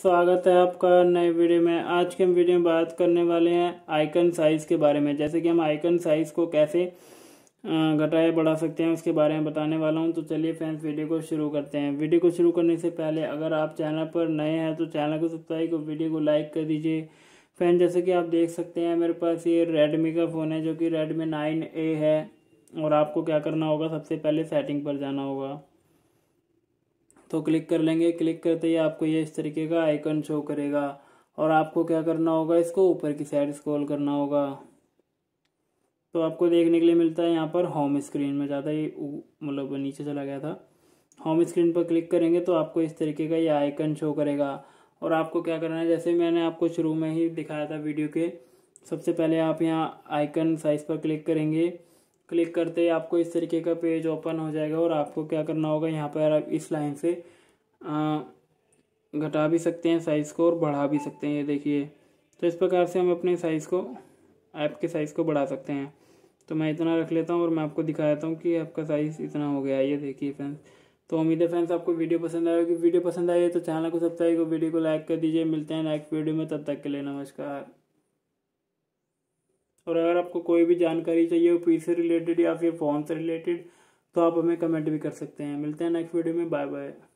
स्वागत है आपका नए वीडियो में आज के हम वीडियो में बात करने वाले हैं आइकन साइज़ के बारे में जैसे कि हम आइकन साइज़ को कैसे घटाया बढ़ा सकते हैं उसके बारे में बताने वाला हूं तो चलिए फ्रेंड्स वीडियो को शुरू करते हैं वीडियो को शुरू करने से पहले अगर आप चैनल पर नए हैं तो चैनल को सब्सक्राइब और वीडियो को लाइक कर दीजिए फ्रेंड जैसे कि आप देख सकते हैं मेरे पास ये रेडमी का फ़ोन है जो कि रेडमी नाइन ए है और आपको क्या करना होगा सबसे पहले सेटिंग पर जाना होगा तो क्लिक कर लेंगे क्लिक करते ही आपको ये इस तरीके का आइकन शो करेगा और आपको क्या करना होगा इसको ऊपर की साइड स्क्रॉल करना होगा तो आपको देखने के लिए मिलता है यहाँ पर होम स्क्रीन में ज़्यादा ही मतलब नीचे चला गया था होम स्क्रीन पर क्लिक करेंगे तो आपको इस तरीके का ये आइकन शो करेगा और आपको क्या करना है जैसे मैंने आपको शुरू में ही दिखाया था वीडियो के सबसे पहले आप यहाँ आइकन साइज़ पर क्लिक करेंगे क्लिक करते ही आपको इस तरीके का पेज ओपन हो जाएगा और आपको क्या करना होगा यहाँ पर आप इस लाइन से घटा भी सकते हैं साइज़ को और बढ़ा भी सकते हैं ये देखिए तो इस प्रकार से हम अपने साइज़ को ऐप के साइज़ को बढ़ा सकते हैं तो मैं इतना रख लेता हूँ और मैं आपको दिखा देता हूँ कि आपका साइज़ इतना हो गया है ये देखिए फ्रेंड्स तो उम्मीद है फ्रेंड्स आपको वीडियो पसंद आए होगी वीडियो पसंद आई है तो चैनल को सब्सक्राइब को वीडियो को लाइक कर दीजिए मिलते हैं नेक्स्ट वीडियो में तब तक के लिए नमस्कार और अगर आपको कोई भी जानकारी चाहिए ओ पी से रिलेटेड या फिर फॉर्म से रिलेटेड तो आप हमें कमेंट भी कर सकते हैं मिलते हैं नेक्स्ट वीडियो में बाय बाय